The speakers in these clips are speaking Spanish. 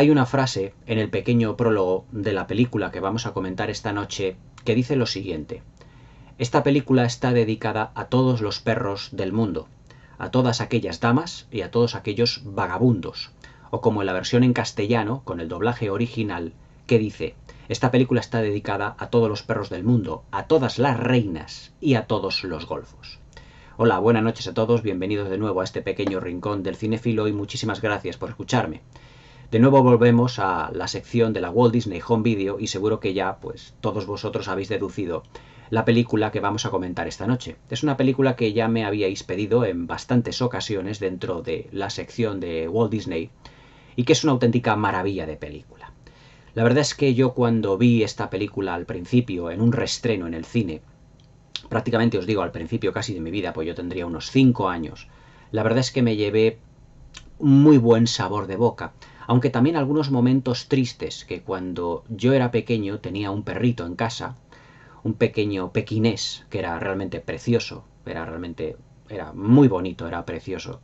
Hay una frase en el pequeño prólogo de la película que vamos a comentar esta noche que dice lo siguiente. Esta película está dedicada a todos los perros del mundo, a todas aquellas damas y a todos aquellos vagabundos, o como en la versión en castellano, con el doblaje original, que dice, esta película está dedicada a todos los perros del mundo, a todas las reinas y a todos los golfos. Hola, buenas noches a todos, bienvenidos de nuevo a este pequeño rincón del cinefilo y muchísimas gracias por escucharme. De nuevo volvemos a la sección de la Walt Disney Home Video y seguro que ya pues todos vosotros habéis deducido la película que vamos a comentar esta noche. Es una película que ya me habíais pedido en bastantes ocasiones dentro de la sección de Walt Disney y que es una auténtica maravilla de película. La verdad es que yo cuando vi esta película al principio en un restreno en el cine, prácticamente os digo al principio casi de mi vida, pues yo tendría unos 5 años, la verdad es que me llevé muy buen sabor de boca aunque también algunos momentos tristes que cuando yo era pequeño tenía un perrito en casa, un pequeño pequinés que era realmente precioso, era realmente era muy bonito, era precioso.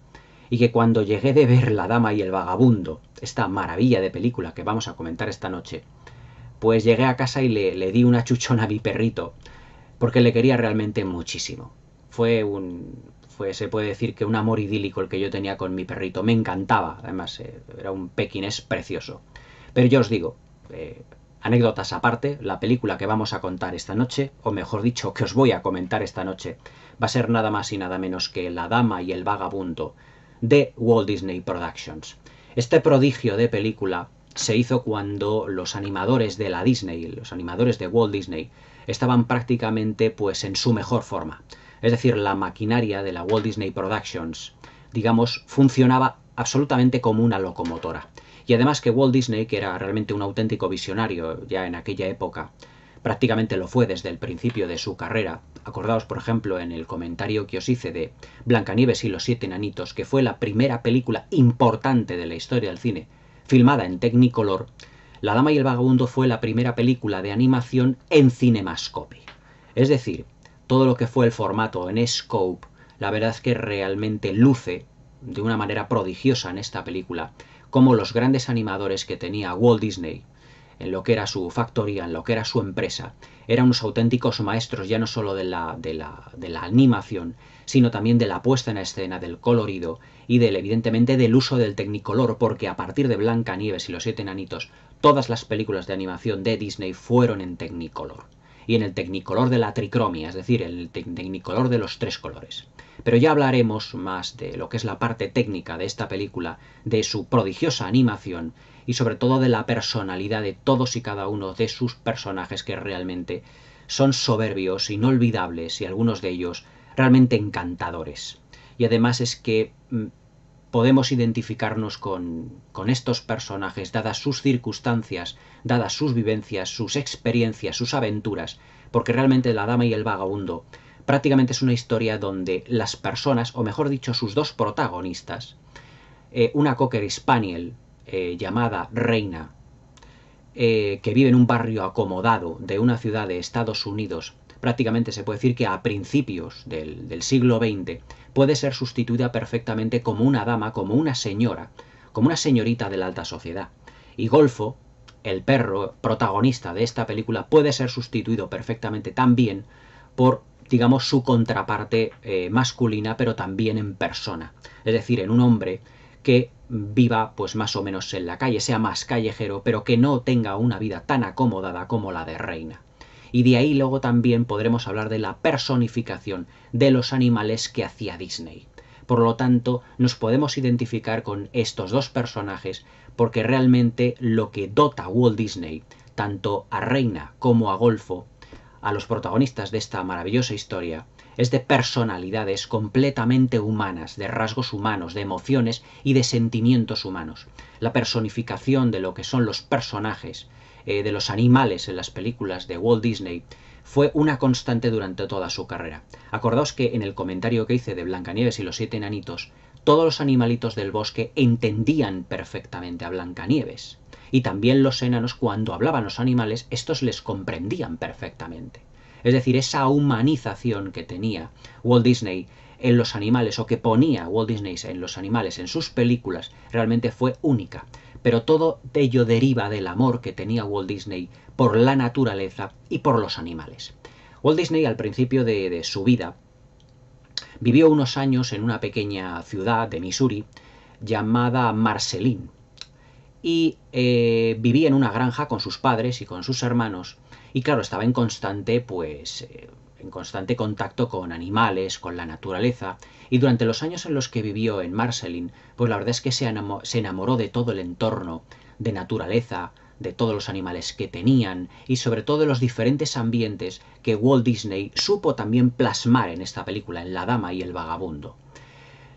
Y que cuando llegué de ver La Dama y el Vagabundo, esta maravilla de película que vamos a comentar esta noche, pues llegué a casa y le, le di una chuchona a mi perrito, porque le quería realmente muchísimo. Fue un, pues se puede decir que un amor idílico el que yo tenía con mi perrito. Me encantaba, además, eh, era un pequinés precioso. Pero yo os digo, eh, anécdotas aparte, la película que vamos a contar esta noche, o mejor dicho, que os voy a comentar esta noche, va a ser nada más y nada menos que La Dama y el Vagabundo, de Walt Disney Productions. Este prodigio de película se hizo cuando los animadores de la Disney, los animadores de Walt Disney, estaban prácticamente pues en su mejor forma es decir, la maquinaria de la Walt Disney Productions, digamos, funcionaba absolutamente como una locomotora. Y además que Walt Disney, que era realmente un auténtico visionario ya en aquella época, prácticamente lo fue desde el principio de su carrera. Acordaos, por ejemplo, en el comentario que os hice de Blancanieves y los siete enanitos, que fue la primera película importante de la historia del cine, filmada en Technicolor, La dama y el vagabundo fue la primera película de animación en cinemascopy. Es decir, todo lo que fue el formato en scope, la verdad es que realmente luce de una manera prodigiosa en esta película, como los grandes animadores que tenía Walt Disney en lo que era su factoría, en lo que era su empresa, eran unos auténticos maestros ya no solo de la, animación, sino también de la puesta en escena, del colorido y del, evidentemente, del uso del tecnicolor, porque a partir de Blancanieves y los Siete Enanitos, todas las películas de animación de Disney fueron en tecnicolor y en el tecnicolor de la tricromia, es decir, el tecnicolor de los tres colores. Pero ya hablaremos más de lo que es la parte técnica de esta película, de su prodigiosa animación y sobre todo de la personalidad de todos y cada uno de sus personajes que realmente son soberbios, inolvidables y algunos de ellos realmente encantadores. Y además es que mm, podemos identificarnos con, con estos personajes, dadas sus circunstancias, dadas sus vivencias, sus experiencias, sus aventuras, porque realmente La Dama y el Vagabundo prácticamente es una historia donde las personas, o mejor dicho, sus dos protagonistas, eh, una cocker spaniel eh, llamada Reina, eh, que vive en un barrio acomodado de una ciudad de Estados Unidos, prácticamente se puede decir que a principios del, del siglo XX, puede ser sustituida perfectamente como una dama, como una señora, como una señorita de la alta sociedad. Y Golfo, el perro protagonista de esta película, puede ser sustituido perfectamente también por, digamos, su contraparte eh, masculina, pero también en persona. Es decir, en un hombre que viva pues más o menos en la calle, sea más callejero, pero que no tenga una vida tan acomodada como la de reina. Y de ahí luego también podremos hablar de la personificación de los animales que hacía Disney. Por lo tanto, nos podemos identificar con estos dos personajes porque realmente lo que dota Walt Disney, tanto a Reina como a Golfo, a los protagonistas de esta maravillosa historia, es de personalidades completamente humanas, de rasgos humanos, de emociones y de sentimientos humanos. La personificación de lo que son los personajes eh, de los animales en las películas de Walt Disney fue una constante durante toda su carrera. Acordaos que en el comentario que hice de Blancanieves y los siete enanitos, todos los animalitos del bosque entendían perfectamente a Blancanieves. Y también los enanos, cuando hablaban los animales, estos les comprendían perfectamente. Es decir, esa humanización que tenía Walt Disney en los animales o que ponía Walt Disney en los animales en sus películas realmente fue única pero todo ello deriva del amor que tenía Walt Disney por la naturaleza y por los animales. Walt Disney al principio de, su vida vivió unos años en una pequeña ciudad de Missouri llamada Marceline y eh, vivía en una granja con sus padres y con sus hermanos y claro, estaba en constante pues eh, constante contacto con animales, con la naturaleza, y durante los años en los que vivió en Marcelin, pues la verdad es que se enamoró de todo el entorno, de naturaleza, de todos los animales que tenían y sobre todo de los diferentes ambientes que Walt Disney supo también plasmar en esta película, en La Dama y el Vagabundo.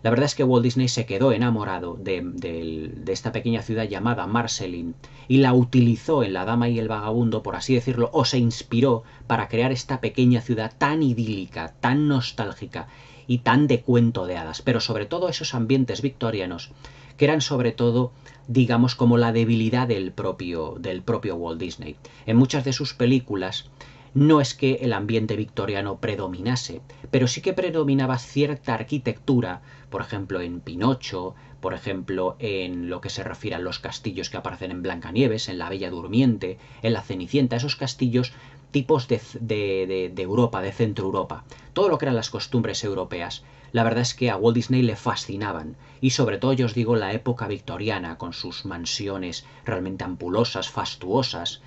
La verdad es que Walt Disney se quedó enamorado de, esta pequeña ciudad llamada Marceline y la utilizó en La Dama y el Vagabundo, por así decirlo, o se inspiró para crear esta pequeña ciudad tan idílica, tan nostálgica y tan de cuento de hadas, pero sobre todo esos ambientes victorianos que eran sobre todo digamos como la debilidad del propio del propio Walt Disney. En muchas de sus películas no es que el ambiente victoriano predominase, pero sí que predominaba cierta arquitectura por ejemplo, en Pinocho, por ejemplo, en lo que se refiere a los castillos que aparecen en Blancanieves, en La Bella Durmiente, en La Cenicienta, esos castillos tipos de, de, de, Europa, de Centro Europa, todo lo que eran las costumbres europeas. La verdad es que a Walt Disney le fascinaban, y sobre todo yo os digo la época victoriana, con sus mansiones realmente ampulosas, fastuosas,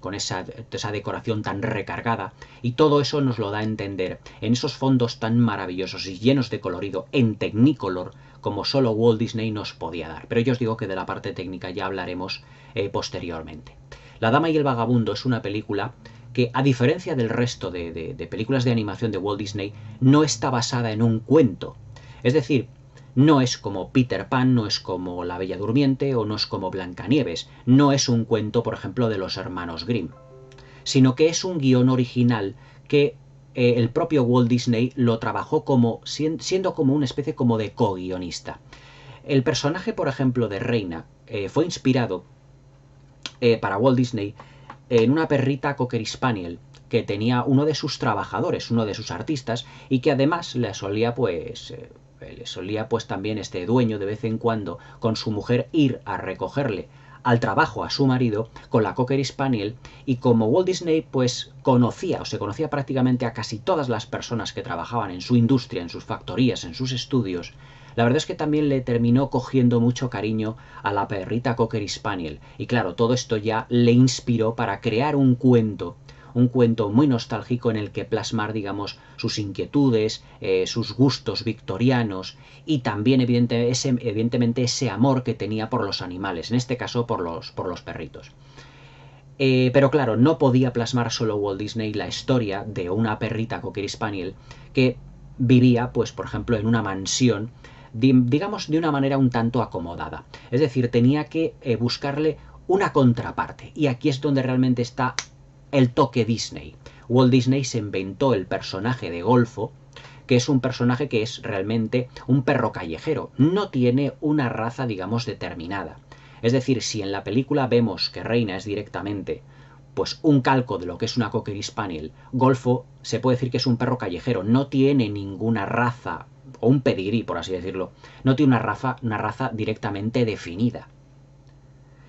con esa, decoración tan recargada, y todo eso nos lo da a entender en esos fondos tan maravillosos y llenos de colorido, en Technicolor, como solo Walt Disney nos podía dar. Pero yo os digo que de la parte técnica ya hablaremos eh, posteriormente. La Dama y el Vagabundo es una película que, a diferencia del resto de películas de animación de Walt Disney, no está basada en un cuento. Es decir, no es como Peter Pan, no es como La Bella Durmiente o no es como Blancanieves. No es un cuento, por ejemplo, de los hermanos Grimm, sino que es un guión original que eh, el propio Walt Disney lo trabajó como siendo como una especie como de co-guionista. El personaje, por ejemplo, de Reina eh, fue inspirado eh, para Walt Disney en una perrita Cocker Spaniel que tenía uno de sus trabajadores, uno de sus artistas, y que además le solía pues solía pues también este dueño de vez en cuando con su mujer ir a recogerle al trabajo a su marido con la Cocker Spaniel y como Walt Disney pues conocía o se conocía prácticamente a casi todas las personas que trabajaban en su industria, en sus factorías, en sus estudios, la verdad es que también le terminó cogiendo mucho cariño a la perrita Cocker Spaniel y claro, todo esto ya le inspiró para crear un cuento un cuento muy nostálgico en el que plasmar, digamos, sus inquietudes, eh, sus gustos victorianos y también evidentemente ese amor que tenía por los animales, en este caso por los, perritos. Eh, pero claro, no podía plasmar solo Walt Disney la historia de una perrita Cocker Spaniel que vivía, pues, por ejemplo, en una mansión, digamos, de una manera un tanto acomodada. Es decir, tenía que eh, buscarle una contraparte. Y aquí es donde realmente está el toque Disney. Walt Disney se inventó el personaje de Golfo, que es un personaje que es realmente un perro callejero, no tiene una raza, digamos, determinada. Es decir, si en la película vemos que Reina es directamente pues un calco de lo que es una Cocker Spaniel, Golfo se puede decir que es un perro callejero, no tiene ninguna raza o un pedigrí, por así decirlo, no tiene una raza, una raza directamente definida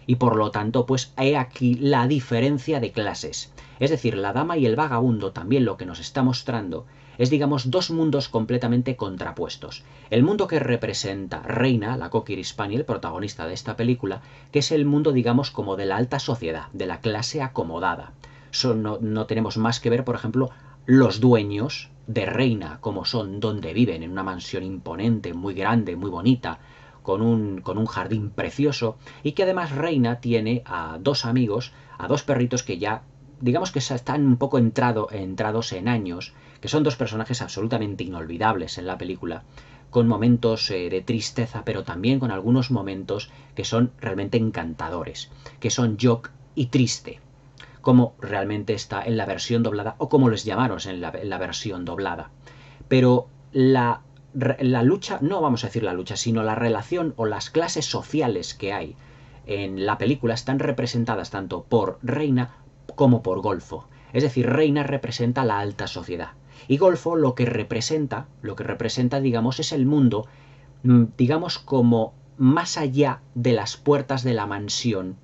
y por lo tanto pues he aquí la diferencia de clases. Es decir, la dama y el vagabundo también lo que nos está mostrando es digamos dos mundos completamente contrapuestos. El mundo que representa Reina, la Cocker Spaniel, el protagonista de esta película, que es el mundo digamos como de la alta sociedad, de la clase acomodada. no, no tenemos más que ver, por ejemplo, los dueños de Reina, como son, donde viven, en una mansión imponente, muy grande, muy bonita, con un, con un jardín precioso y que además Reina tiene a dos amigos, a dos perritos que ya digamos que están un poco entrado, entrados en años, que son dos personajes absolutamente inolvidables en la película, con momentos eh, de tristeza, pero también con algunos momentos que son realmente encantadores, que son jock y triste, como realmente está en la versión doblada o como les llamaron en la, en la versión doblada. Pero la la lucha, no vamos a decir la lucha, sino la relación o las clases sociales que hay en la película están representadas tanto por Reina como por Golfo. Es decir, Reina representa la alta sociedad. Y Golfo lo que representa, lo que representa, digamos, es el mundo, mm, digamos, como más allá de las puertas de la mansión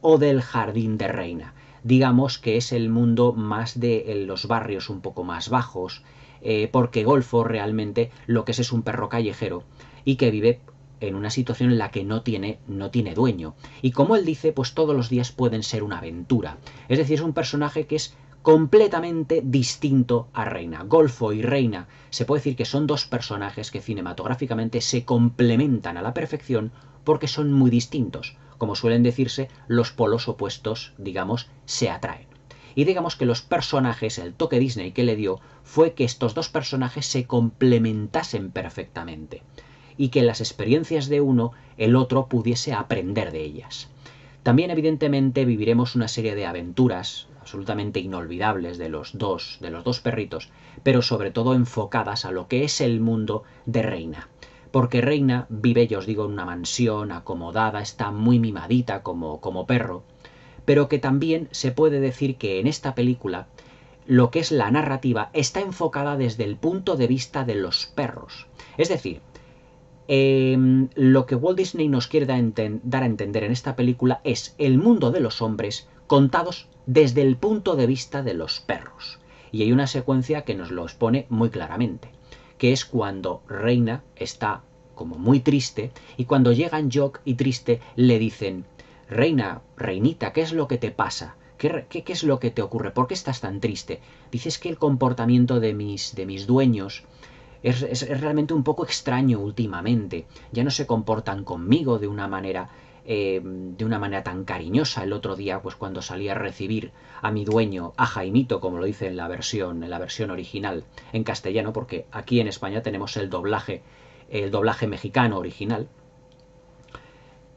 o del jardín de Reina. Digamos que es el mundo más de los barrios un poco más bajos, eh, porque Golfo realmente lo que es es un perro callejero y que vive en una situación en la que no tiene, no tiene dueño. Y como él dice, pues todos los días pueden ser una aventura. Es decir, es un personaje que es completamente distinto a Reina. Golfo y Reina se puede decir que son dos personajes que cinematográficamente se complementan a la perfección porque son muy distintos. Como suelen decirse, los polos opuestos, digamos, se atraen. Y digamos que los personajes, el toque Disney que le dio fue que estos dos personajes se complementasen perfectamente y que las experiencias de uno el otro pudiese aprender de ellas. También evidentemente viviremos una serie de aventuras absolutamente inolvidables de los dos, de los dos perritos, pero sobre todo enfocadas a lo que es el mundo de Reina porque Reina vive, yo os digo, en una mansión acomodada, está muy mimadita como, como perro, pero que también se puede decir que en esta película lo que es la narrativa está enfocada desde el punto de vista de los perros. Es decir, em, lo que Walt Disney nos quiere dar a entender en esta película es el mundo de los hombres contados desde el punto de vista de los perros. Y hay una secuencia que nos lo expone muy claramente, que es cuando Reina está como muy triste y cuando llegan Jock y Triste le dicen, reina, reinita, ¿qué es lo que te pasa? ¿Qué, es lo que te ocurre? ¿Por qué estás tan triste? Dices que el comportamiento de mis, de mis dueños es, es, realmente un poco extraño últimamente. Ya no se comportan conmigo de una manera eh, de una manera tan cariñosa el otro día, pues cuando salí a recibir a mi dueño, a Jaimito, como lo dice en la versión, en la versión original, en castellano, porque aquí en España tenemos el doblaje, el doblaje mexicano original,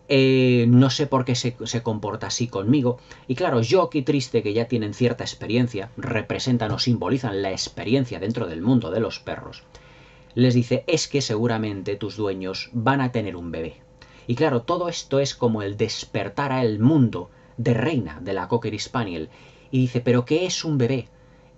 eh, no sé por qué se, comporta así conmigo. Y claro, Jock y triste que ya tienen cierta experiencia, representan o simbolizan la experiencia dentro del mundo de los perros, les dice, es que seguramente tus dueños van a tener un bebé. Y claro, todo esto es como el despertar al mundo de reina de la Cocker Spaniel. Y dice, ¿pero qué es un bebé?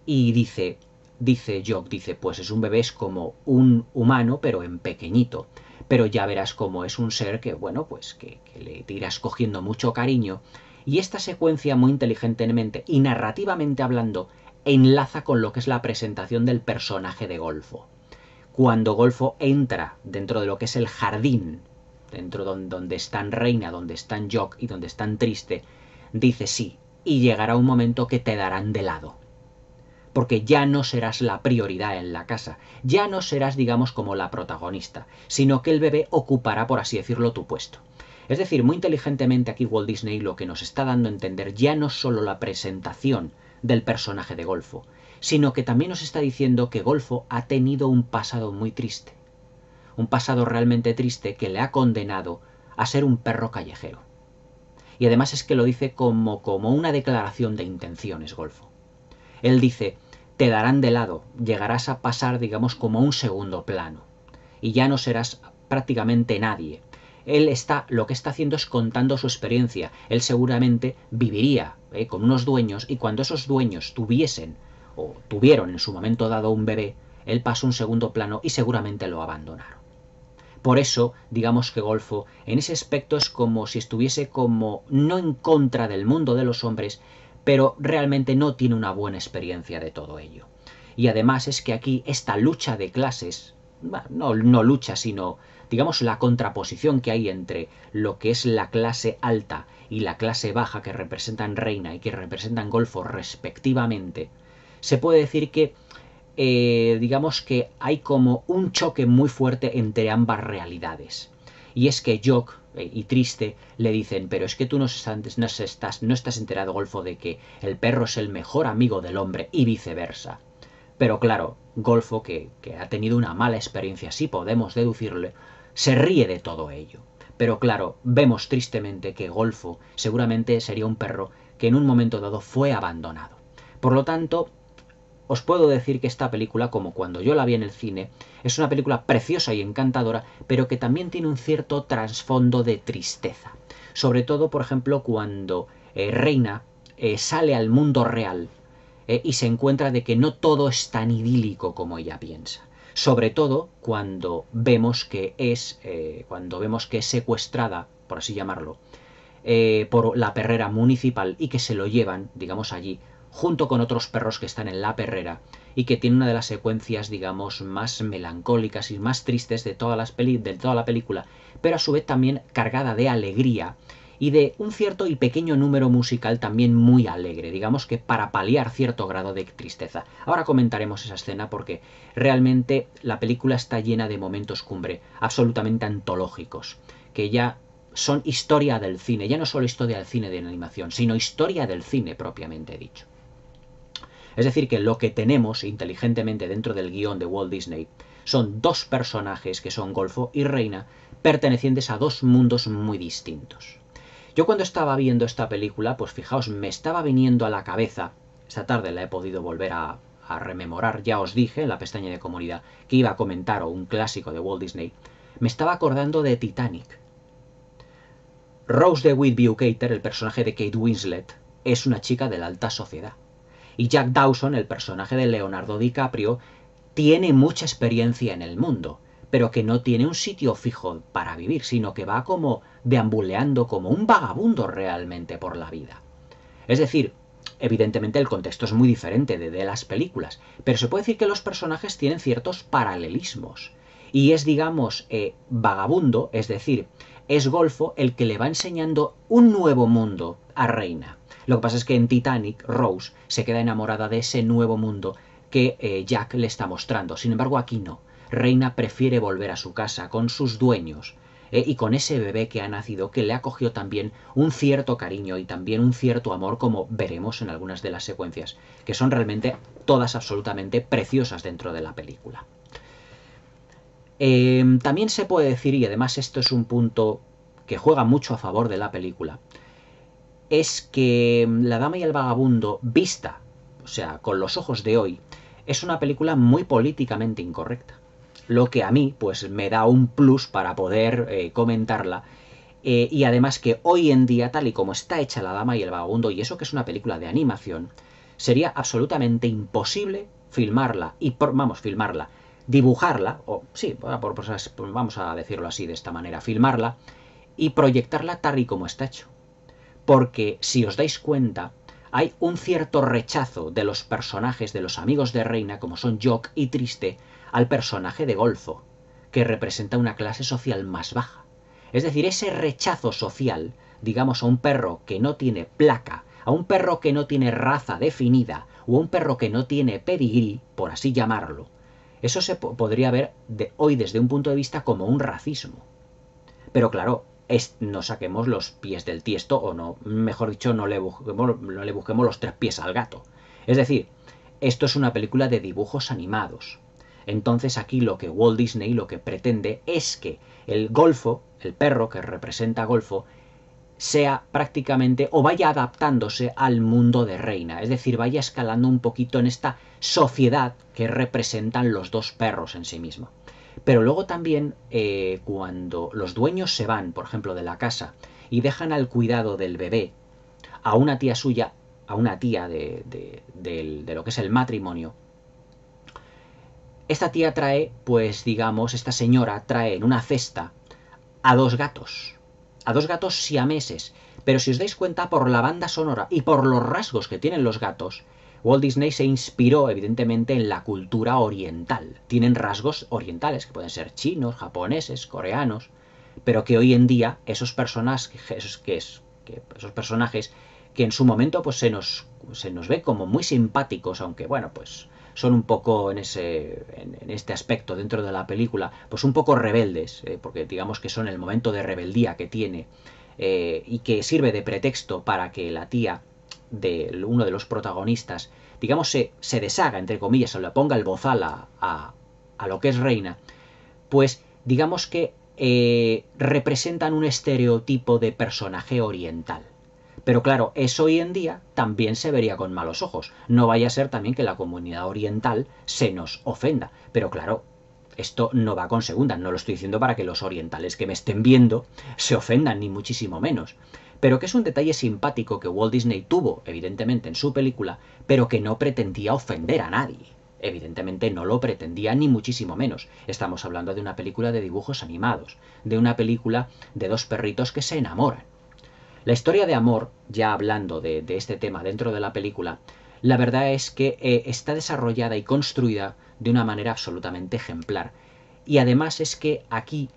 Y dice, dice Jock, dice, pues es un bebé, es como un humano, pero en pequeñito pero ya verás cómo es un ser que, bueno, pues que, le tiras cogiendo mucho cariño. Y esta secuencia, muy inteligentemente y narrativamente hablando, enlaza con lo que es la presentación del personaje de Golfo. Cuando Golfo entra dentro de lo que es el jardín, dentro donde, donde están Reina, donde están Jock y donde están Triste, dice sí, y llegará un momento que te darán de lado porque ya no serás la prioridad en la casa, ya no serás, digamos, como la protagonista, sino que el bebé ocupará, por así decirlo, tu puesto. Es decir, muy inteligentemente aquí Walt Disney lo que nos está dando a entender ya no solo la presentación del personaje de Golfo, sino que también nos está diciendo que Golfo ha tenido un pasado muy triste, un pasado realmente triste que le ha condenado a ser un perro callejero. Y además es que lo dice como, como una declaración de intenciones, Golfo. Él dice, te darán de lado, llegarás a pasar, digamos, como a un segundo plano, y ya no serás prácticamente nadie. Él está, lo que está haciendo es contando su experiencia. Él seguramente viviría eh, con unos dueños y cuando esos dueños tuviesen o tuvieron en su momento dado un bebé, él pasó un segundo plano y seguramente lo abandonaron. Por eso, digamos que Golfo en ese aspecto es como si estuviese como no en contra del mundo de los hombres, pero realmente no tiene una buena experiencia de todo ello. Y además es que aquí esta lucha de clases, no, lucha, sino digamos la contraposición que hay entre lo que es la clase alta y la clase baja que representan Reina y que representan Golfo respectivamente, se puede decir que eh, digamos que hay como un choque muy fuerte entre ambas realidades. Y es que Jock eh, y triste le dicen, pero es que tú no estás, no estás, no estás enterado, Golfo, de que el perro es el mejor amigo del hombre y viceversa. Pero claro, Golfo, que, que ha tenido una mala experiencia, sí podemos deducirle, se ríe de todo ello. Pero claro, vemos tristemente que Golfo seguramente sería un perro que en un momento dado fue abandonado. Por lo tanto, os puedo decir que esta película, como cuando yo la vi en el cine, es una película preciosa y encantadora, pero que también tiene un cierto trasfondo de tristeza. Sobre todo, por ejemplo, cuando eh, Reina eh, sale al mundo real eh, y se encuentra de que no todo es tan idílico como ella piensa. Sobre todo cuando vemos que es, cuando vemos que es secuestrada, por así llamarlo, por la perrera municipal y que se lo llevan, digamos allí, junto con otros perros que están en la perrera y que tiene una de las secuencias, digamos, más melancólicas y más tristes de, de toda la película, pero a su vez también cargada de alegría y de un cierto y pequeño número musical también muy alegre, digamos que para paliar cierto grado de tristeza. Ahora comentaremos esa escena porque realmente la película está llena de momentos cumbre, absolutamente antológicos, que ya son historia del cine, ya no solo historia del cine de animación, sino historia del cine propiamente dicho. Es decir, que lo que tenemos inteligentemente dentro del guión de Walt Disney son dos personajes que son Golfo y Reina, pertenecientes a dos mundos muy distintos. Yo cuando estaba viendo esta película, pues fijaos, me estaba viniendo a la cabeza, esta tarde la he podido volver a, rememorar, ya os dije en la pestaña de comunidad que iba a comentar o un clásico de Walt Disney, me estaba acordando de Titanic. Rose de Whitby Cater, el personaje de Kate Winslet, es una chica de la alta sociedad. Y Jack Dawson, el personaje de Leonardo DiCaprio, tiene mucha experiencia en el mundo, pero que no tiene un sitio fijo para vivir, sino que va como deambuleando como un vagabundo realmente por la vida. Es decir, evidentemente el contexto es muy diferente de, las películas, pero se puede decir que los personajes tienen ciertos paralelismos. Y es, digamos, eh, vagabundo, es decir, es Golfo el que le va enseñando un nuevo mundo a Reina. Lo que pasa es que en Titanic, Rose se queda enamorada de ese nuevo mundo que eh, Jack le está mostrando. Sin embargo, aquí no. Reina prefiere volver a su casa con sus dueños eh, y con ese bebé que ha nacido que le ha cogido también un cierto cariño y también un cierto amor como veremos en algunas de las secuencias, que son realmente todas absolutamente preciosas dentro de la película. Em, también se puede decir, y además esto es un punto que juega mucho a favor de la película, es que mm, La Dama y el Vagabundo, vista, o sea, con los ojos de hoy, es una película muy políticamente incorrecta. Lo que a mí, pues, me da un plus para poder eh, comentarla. Eh, y además que hoy en día, tal y como está hecha La Dama y el Vagabundo, y eso que es una película de animación, sería absolutamente imposible filmarla, y por, vamos, filmarla, dibujarla, o sí, pues, vamos a decirlo así de esta manera, filmarla y proyectarla tal y como está hecho porque si os dais cuenta, hay un cierto rechazo de los personajes de los amigos de Reina, como son Jock y Triste, al personaje de Golfo, que representa una clase social más baja. Es decir, ese rechazo social, digamos, a un perro que no tiene placa, a un perro que no tiene raza definida, o a un perro que no tiene pedigrí, por así llamarlo, eso se podría ver de hoy desde un punto de vista como un racismo. Pero claro, no saquemos los pies del tiesto o no, mejor dicho, no le busquemos, no le busquemos los tres pies al gato. Es decir, esto es una película de dibujos animados. Entonces aquí lo que Walt Disney lo que pretende es que el golfo, el perro que representa golfo, sea prácticamente o vaya adaptándose al mundo de Reina, es decir, vaya escalando un poquito en esta sociedad que representan los dos perros en sí mismo. Pero luego también eh, cuando los dueños se van, por ejemplo, de la casa y dejan al cuidado del bebé a una tía suya, a una tía de, de lo que es el matrimonio, esta tía trae, pues digamos, esta señora trae en una cesta a dos gatos, a dos gatos siameses. Pero si os dais cuenta, por la banda sonora y por los rasgos que tienen los gatos, Walt Disney se inspiró evidentemente en la cultura oriental. Tienen rasgos orientales, que pueden ser chinos, japoneses, coreanos, pero que hoy en día esos personajes, que personajes que en su momento pues, se, nos, se ve como muy simpáticos, aunque bueno, pues son un poco en este aspecto dentro de la película pues un poco rebeldes eh, porque digamos que son el momento de rebeldía que tiene eh, y que sirve de pretexto para que la tía de uno de los protagonistas, digamos, se, se deshaga, entre comillas, o le ponga el bozal a, a, a lo que es Reina, pues digamos que eh, representan un estereotipo de personaje oriental. Pero claro, eso hoy en día también se vería con malos ojos. No vaya a ser también que la comunidad oriental se nos ofenda. Pero claro, esto no va con segunda. No lo estoy diciendo para que los orientales que me estén viendo se ofendan, ni muchísimo menos pero que es un detalle simpático que Walt Disney tuvo, evidentemente, en su película, pero que no pretendía ofender a nadie. Evidentemente no lo pretendía ni muchísimo menos. Estamos hablando de una película de dibujos animados, de una película de dos perritos que se enamoran. La historia de amor, ya hablando de, este tema dentro de la película, la verdad es que eh, está desarrollada y construida de una manera absolutamente ejemplar. Y además es que aquí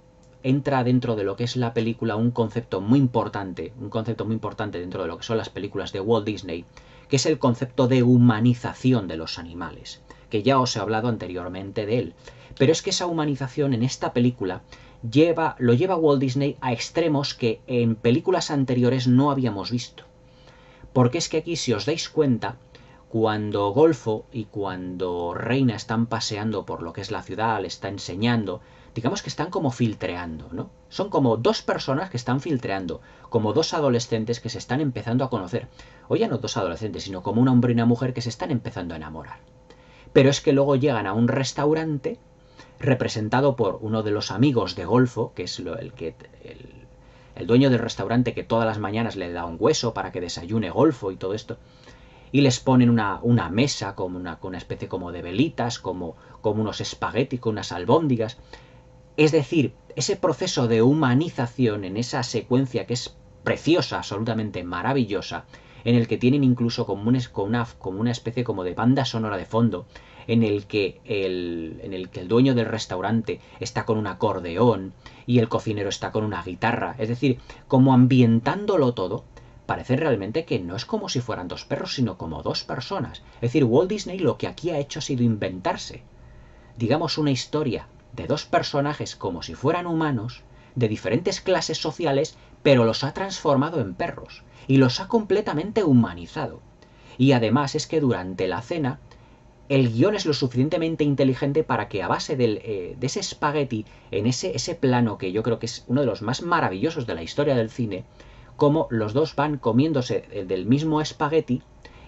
entra dentro de lo que es la película un concepto muy importante, un concepto muy importante dentro de lo que son las películas de Walt Disney, que es el concepto de humanización de los animales, que ya os he hablado anteriormente de él. Pero es que esa humanización en esta película lleva, lo lleva Walt Disney a extremos que en películas anteriores no habíamos visto. Porque es que aquí, si os dais cuenta, cuando Golfo y cuando Reina están paseando por lo que es la ciudad, le está enseñando, digamos que están como filtreando, ¿no? Son como dos personas que están filtreando, como dos adolescentes que se están empezando a conocer. O ya no dos adolescentes, sino como un hombre y una mujer que se están empezando a enamorar. Pero es que luego llegan a un restaurante representado por uno de los amigos de Golfo, que es el que el, el dueño del restaurante que todas las mañanas le da un hueso para que desayune Golfo y todo esto y les ponen una, mesa como una, con una especie como de velitas, como, como unos espaguetis, con unas albóndigas. Es decir, ese proceso de humanización en esa secuencia que es preciosa, absolutamente maravillosa, en el que tienen incluso como, un, una, como una especie como de banda sonora de fondo, en el, que en el que el dueño del restaurante está con un acordeón y el cocinero está con una guitarra, es decir, como ambientándolo todo parece realmente que no es como si fueran dos perros, sino como dos personas. Es decir, Walt Disney lo que aquí ha hecho ha sido inventarse, digamos, una historia de dos personajes como si fueran humanos, de diferentes clases sociales, pero los ha transformado en perros y los ha completamente humanizado. Y además es que durante la cena el guión es lo suficientemente inteligente para que a base eh, de ese espagueti, en ese, ese plano que yo creo que es uno de los más maravillosos de la historia del cine, cómo los dos van comiéndose eh, del mismo espagueti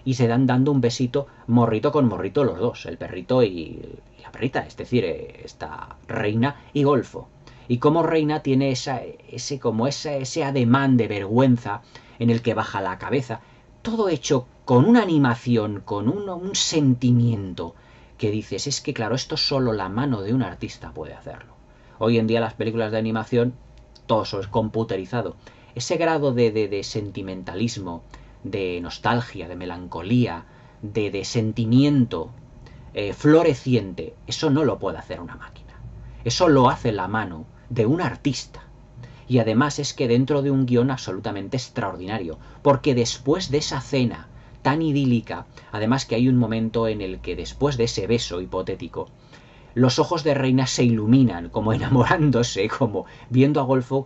y se dan dando un besito morrito con morrito los dos, el perrito y la perrita, es decir, eh, esta reina y golfo. Y cómo reina tiene ese, como ese ademán de vergüenza en el que baja la cabeza, todo hecho con una animación, con un, un sentimiento que dices, es que claro, esto solo la mano de un artista puede hacerlo. Hoy en día las películas de animación, todo eso es computerizado ese grado de, sentimentalismo, de nostalgia, de melancolía, de, sentimiento eh, floreciente, eso no lo puede hacer una máquina. Eso lo hace la mano de un artista. Y además es que dentro de un guión absolutamente extraordinario, porque después de esa cena tan idílica, además que hay un momento en el que después de ese beso hipotético, los ojos de Reina se iluminan, como enamorándose, como viendo a Golfo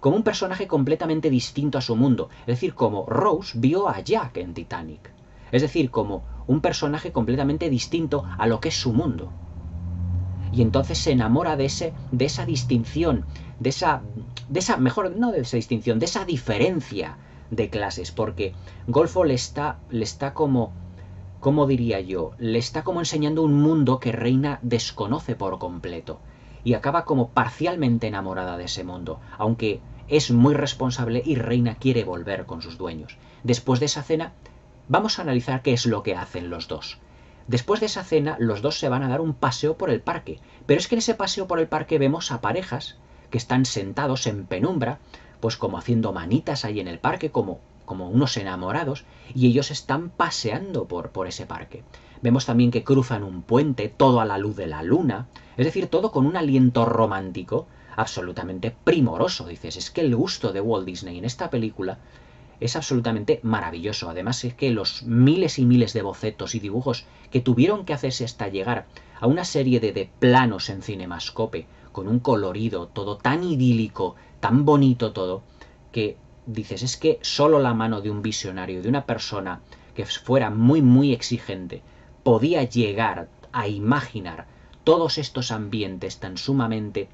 como un personaje completamente distinto a su mundo, es decir, como Rose vio a Jack en Titanic, es decir, como un personaje completamente distinto a lo que es su mundo. Y entonces se enamora de, ese, de esa distinción, de esa, de esa, mejor no de esa distinción, de esa diferencia de clases, porque Golfo le está, le está como, ¿cómo diría yo? Le está como enseñando un mundo que Reina desconoce por completo y acaba como parcialmente enamorada de ese mundo, aunque es muy responsable y Reina quiere volver con sus dueños. Después de esa cena, vamos a analizar qué es lo que hacen los dos. Después de esa cena, los dos se van a dar un paseo por el parque, pero es que en ese paseo por el parque vemos a parejas que están sentados en penumbra, pues como haciendo manitas ahí en el parque, como, como unos enamorados, y ellos están paseando por, por ese parque. Vemos también que cruzan un puente, todo a la luz de la luna, es decir, todo con un aliento romántico absolutamente primoroso. Dices, es que el gusto de Walt Disney en esta película es absolutamente maravilloso. Además es que los miles y miles de bocetos y dibujos que tuvieron que hacerse hasta llegar a una serie de, de planos en cinemascope, con un colorido, todo tan idílico, tan bonito todo, que dices, es que solo la mano de un visionario, de una persona que fuera muy, muy exigente, podía llegar a imaginar todos estos ambientes tan sumamente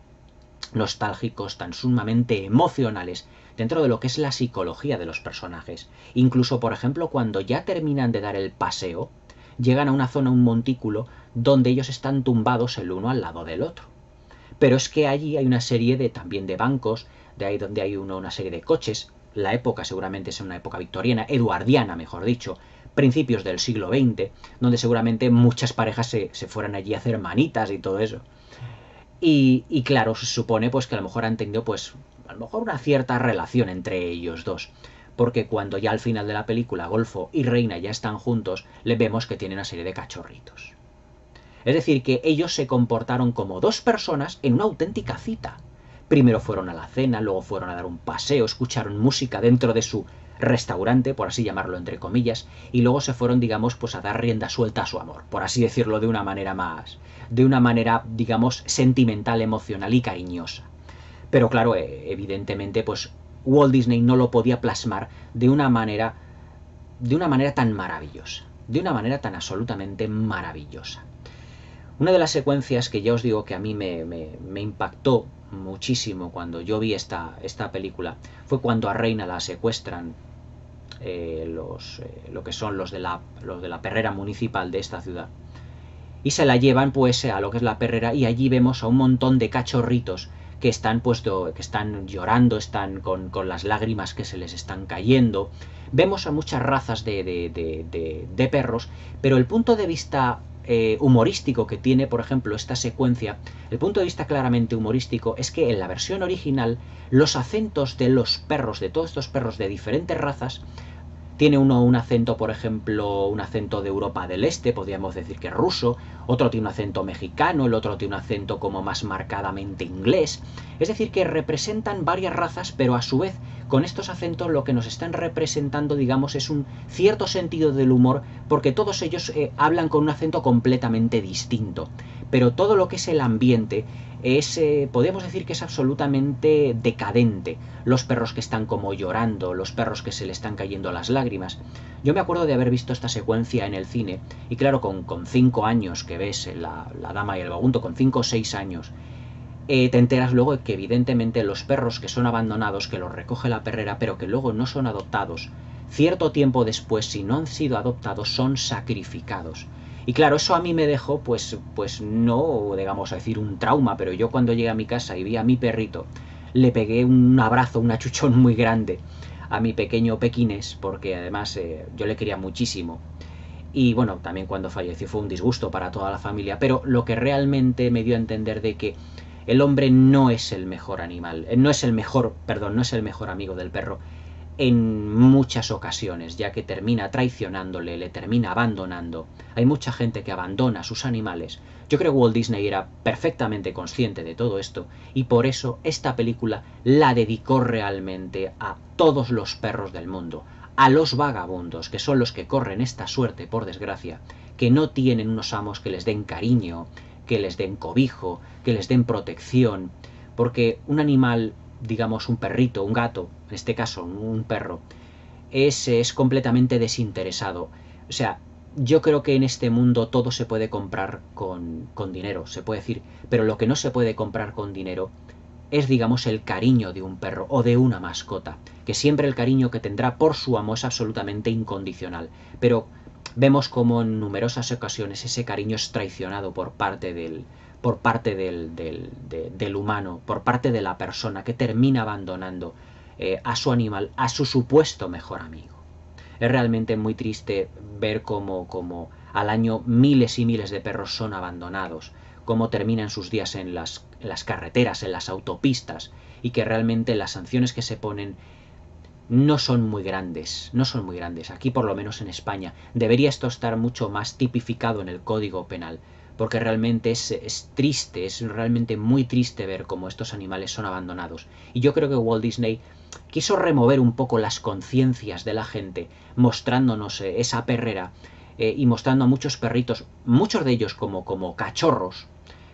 nostálgicos, tan sumamente emocionales dentro de lo que es la psicología de los personajes. Incluso, por ejemplo, cuando ya terminan de dar el paseo, llegan a una zona, un montículo, donde ellos están tumbados el uno al lado del otro. Pero es que allí hay una serie de también de bancos, de ahí donde hay uno, una serie de coches. La época seguramente es una época victoriana, eduardiana, mejor dicho, principios del siglo XX, donde seguramente muchas parejas se, fueran allí a hacer manitas y todo eso. Y, claro, se supone pues que a lo mejor han tenido pues a lo mejor una cierta relación entre ellos dos. Porque cuando ya al final de la película Golfo y Reina ya están juntos, le vemos que tienen una serie de cachorritos. Es decir, que ellos se comportaron como dos personas en una auténtica cita. Primero fueron a la cena, luego fueron a dar un paseo, escucharon música dentro de su restaurante, por así llamarlo entre comillas, y luego se fueron, digamos, pues a dar rienda suelta a su amor, por así decirlo de una manera más, de una manera, digamos, sentimental, emocional y cariñosa. Pero claro, eh, evidentemente, pues Walt Disney no lo podía plasmar de una manera, de una manera tan maravillosa, de una manera tan absolutamente maravillosa. Una de las secuencias que ya os digo que a mí me, me, impactó muchísimo cuando yo vi esta, esta película fue cuando a Reina la secuestran eh, los, eh, lo que son los de, la, los de la perrera municipal de esta ciudad. Y se la llevan pues a lo que es la perrera y allí vemos a un montón de cachorritos que están puesto, que están llorando, están con, con, las lágrimas que se les están cayendo. Vemos a muchas razas de, de, de, de, perros, pero el punto de vista eh, humorístico que tiene, por ejemplo, esta secuencia, el punto de vista claramente humorístico es que en la versión original los acentos de los perros, de todos estos perros de diferentes razas, tiene uno un acento, por ejemplo, un acento de Europa del Este, podríamos decir que ruso, otro tiene un acento mexicano, el otro tiene un acento como más marcadamente inglés. Es decir, que representan varias razas, pero a su vez, con estos acentos lo que nos están representando, digamos, es un cierto sentido del humor, porque todos ellos eh, hablan con un acento completamente distinto. Pero todo lo que es el ambiente es, eh, podemos decir que es absolutamente decadente. Los perros que están como llorando, los perros que se le están cayendo las lágrimas. Yo me acuerdo de haber visto esta secuencia en el cine, y claro, con, cinco años que ves la, dama y el vagunto, con cinco o seis años, eh, te enteras luego que evidentemente los perros que son abandonados, que los recoge la perrera, pero que luego no son adoptados, cierto tiempo después, si no han sido adoptados, son sacrificados. Y claro, eso a mí me dejó, pues, pues no, digamos, a decir un trauma, pero yo cuando llegué a mi casa y vi a mi perrito, le pegué un abrazo, un achuchón muy grande a mi pequeño Pekines porque además eh, yo le quería muchísimo. Y bueno, también cuando falleció fue un disgusto para toda la familia, pero lo que realmente me dio a entender de que el hombre no es el mejor animal, eh, no es el mejor, perdón, no es el mejor amigo del perro, en muchas ocasiones, ya que termina traicionándole, le termina abandonando. Hay mucha gente que abandona a sus animales. Yo creo que Walt Disney era perfectamente consciente de todo esto y por eso esta película la dedicó realmente a todos los perros del mundo, a los vagabundos, que son los que corren esta suerte, por desgracia, que no tienen unos amos que les den cariño, que les den cobijo, que les den protección, porque un animal, digamos un perrito, un gato, en este caso un perro, es, es completamente desinteresado. O sea, yo creo que en este mundo todo se puede comprar con, dinero, se puede decir, pero lo que no se puede comprar con dinero es, digamos, el cariño de un perro o de una mascota, que siempre el cariño que tendrá por su amo es absolutamente incondicional, pero vemos como en numerosas ocasiones ese cariño es traicionado por parte del, por parte del, del humano, por parte de la persona que termina abandonando eh, a su animal, a su supuesto mejor amigo. Es realmente muy triste ver cómo, al año miles y miles de perros son abandonados, cómo terminan sus días en las, en las carreteras, en las autopistas, y que realmente las sanciones que se ponen no son muy grandes, no son muy grandes, aquí por lo menos en España. Debería esto estar mucho más tipificado en el Código Penal, porque realmente es, triste, es realmente muy triste ver cómo estos animales son abandonados. Y yo creo que Walt Disney quiso remover un poco las conciencias de la gente, mostrándonos eh, esa perrera eh, y mostrando a muchos perritos, muchos de ellos como, como cachorros,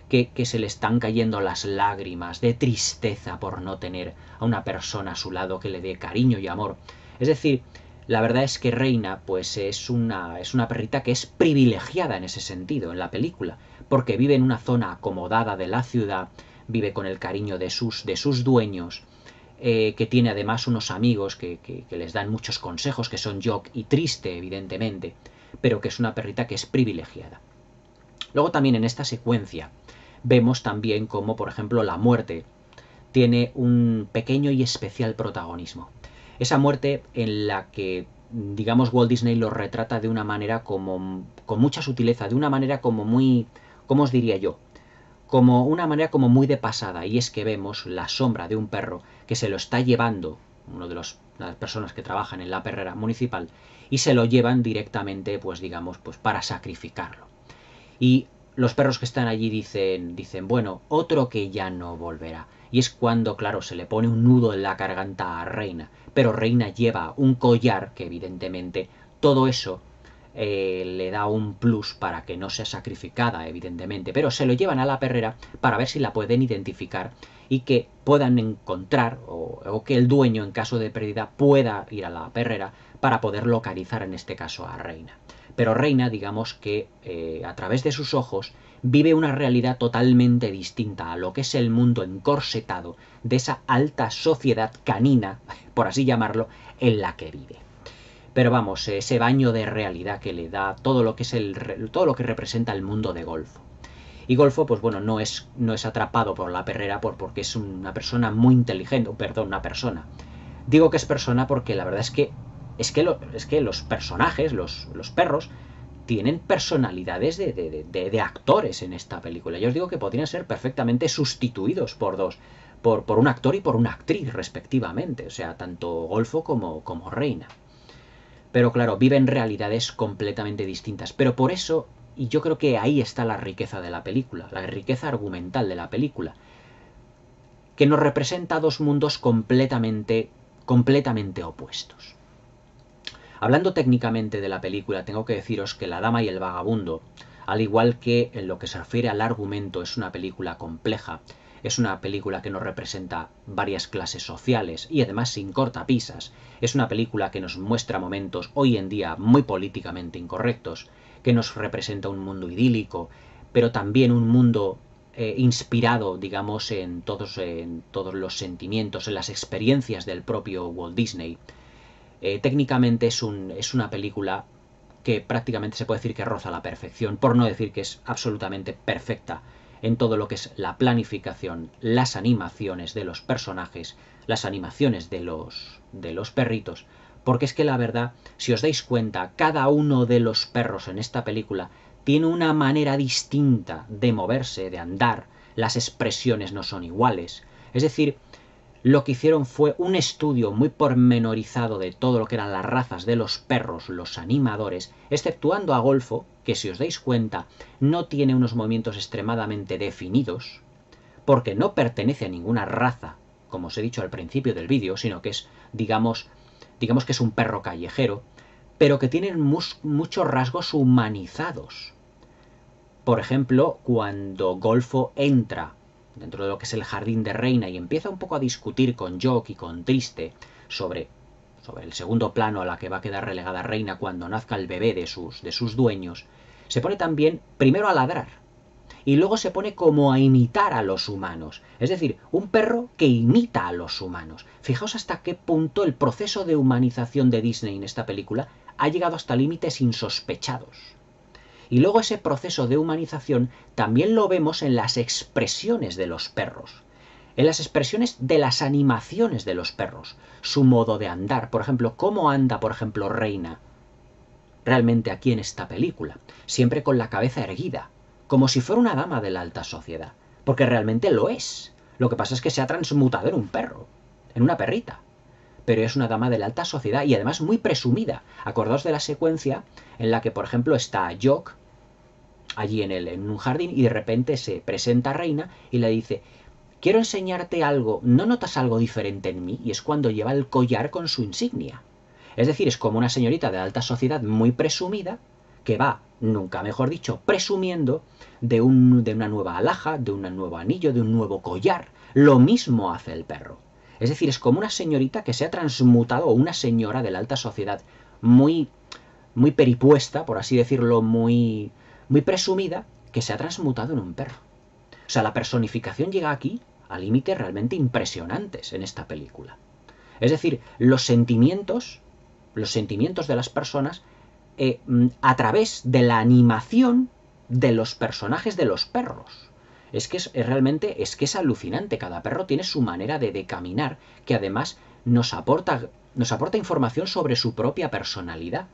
que, que, se le están cayendo las lágrimas de tristeza por no tener a una persona a su lado que le dé cariño y amor. Es decir, la verdad es que Reina, pues es una, es una perrita que es privilegiada en ese sentido, en la película, porque vive en una zona acomodada de la ciudad, vive con el cariño de sus, de sus dueños, eh, que tiene además unos amigos que, les dan muchos consejos, que son Jock y Triste, evidentemente, pero que es una perrita que es privilegiada. Luego también en esta secuencia vemos también cómo, por ejemplo, la muerte tiene un pequeño y especial protagonismo. Esa muerte en la que digamos Walt Disney lo retrata de una manera como con mucha sutileza, de una manera como muy ¿cómo os diría yo? Como una manera como muy de pasada y es que vemos la sombra de un perro que se lo está llevando uno de las personas que trabajan en la perrera municipal y se lo llevan directamente pues digamos pues para sacrificarlo. Y los perros que están allí dicen dicen, bueno, otro que ya no volverá y es cuando, claro, se le pone un nudo en la garganta a Reina. Pero Reina lleva un collar que evidentemente todo eso eh, le da un plus para que no sea sacrificada, evidentemente. Pero se lo llevan a la perrera para ver si la pueden identificar y que puedan encontrar o, que el dueño en caso de pérdida pueda ir a la perrera para poder localizar en este caso a Reina. Pero Reina, digamos que eh, a través de sus ojos vive una realidad totalmente distinta a lo que es el mundo encorsetado de esa alta sociedad canina, por así llamarlo, en la que vive. Pero vamos, ese baño de realidad que le da todo lo que es el todo lo que representa el mundo de Golfo. Y Golfo, pues bueno, no es, no es atrapado por la perrera por, porque es una persona muy inteligente, perdón, una persona. Digo que es persona porque la verdad es que es que, es que los personajes, los, los perros, tienen personalidades de, actores en esta película. Yo os digo que podrían ser perfectamente sustituidos por dos, por, un actor y por una actriz respectivamente, o sea, tanto Golfo como, como Reina. Pero claro, viven realidades completamente distintas. Pero por eso, y yo creo que ahí está la riqueza de la película, la riqueza argumental de la película, que nos representa dos mundos completamente, completamente opuestos. Hablando técnicamente de la película, tengo que deciros que La Dama y el Vagabundo, al igual que en lo que se refiere al argumento, es una película compleja, es una película que nos representa varias clases sociales y además sin cortapisas. Es una película que nos muestra momentos hoy en día muy políticamente incorrectos, que nos representa un mundo idílico, pero también un mundo eh, inspirado, digamos, en todos, en todos los sentimientos, en las experiencias del propio Walt Disney. Eh, técnicamente es, un, es una película que prácticamente se puede decir que roza la perfección, por no decir que es absolutamente perfecta en todo lo que es la planificación, las animaciones de los personajes, las animaciones de los, de los perritos, porque es que la verdad, si os dais cuenta, cada uno de los perros en esta película tiene una manera distinta de moverse, de andar, las expresiones no son iguales, es decir, lo que hicieron fue un estudio muy pormenorizado de todo lo que eran las razas de los perros, los animadores, exceptuando a Golfo, que si os dais cuenta no tiene unos movimientos extremadamente definidos, porque no pertenece a ninguna raza, como os he dicho al principio del vídeo, sino que es, digamos, digamos que es un perro callejero, pero que tiene muchos rasgos humanizados. Por ejemplo, cuando Golfo entra dentro de lo que es el jardín de Reina y empieza un poco a discutir con Jock y con Triste sobre, sobre el segundo plano a la que va a quedar relegada Reina cuando nazca el bebé de sus, de sus dueños, se pone también primero a ladrar y luego se pone como a imitar a los humanos, es decir, un perro que imita a los humanos. Fijaos hasta qué punto el proceso de humanización de Disney en esta película ha llegado hasta límites insospechados. Y luego ese proceso de humanización también lo vemos en las expresiones de los perros en las expresiones de las animaciones de los perros, su modo de andar, por ejemplo, cómo anda, por ejemplo, Reina realmente aquí en esta película, siempre con la cabeza erguida, como si fuera una dama de la alta sociedad, porque realmente lo es. Lo que pasa es que se ha transmutado en un perro, en una perrita, pero es una dama de la alta sociedad y además muy presumida. Acordaos de la secuencia en la que, por ejemplo, está Jock allí en, el, en un jardín y de repente se presenta Reina y le dice, quiero enseñarte algo, ¿no notas algo diferente en mí? Y es cuando lleva el collar con su insignia. Es decir, es como una señorita de alta sociedad muy presumida que va, nunca mejor dicho, presumiendo de, un, de una nueva alhaja, de un nuevo anillo, de un nuevo collar. Lo mismo hace el perro. Es decir, es como una señorita que se ha transmutado, o una señora de la alta sociedad, muy, muy peripuesta, por así decirlo, muy muy presumida que se ha transmutado en un perro. O sea, la personificación llega aquí a límites realmente impresionantes en esta película. Es decir, los sentimientos, los sentimientos de las personas, eh, mm, a través de la animación de los personajes de los perros. Es que realmente, es que es alucinante. Cada perro tiene su manera de, de caminar, que además nos aporta, nos aporta información sobre su propia personalidad.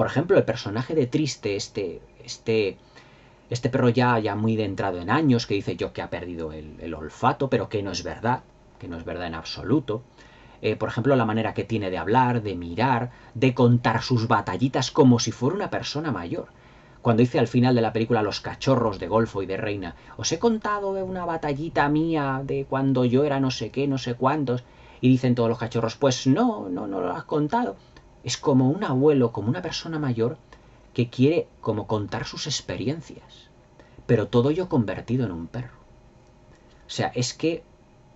Por ejemplo, el personaje de Triste, este, este, este perro ya, ya muy de entrado en años, que dice yo que ha perdido el, olfato, pero que no es verdad, que no es verdad en absoluto. Eh, por ejemplo, la manera que tiene de hablar, de mirar, de contar sus batallitas como si fuera una persona mayor. Cuando dice al final de la película Los cachorros de Golfo y de Reina, os he contado una batallita mía de cuando yo era no sé qué, no sé cuántos, y dicen todos los cachorros, pues no, no, no lo has contado. Es como un abuelo, como una persona mayor que quiere como contar sus experiencias, pero todo ello convertido en un perro. O sea, es que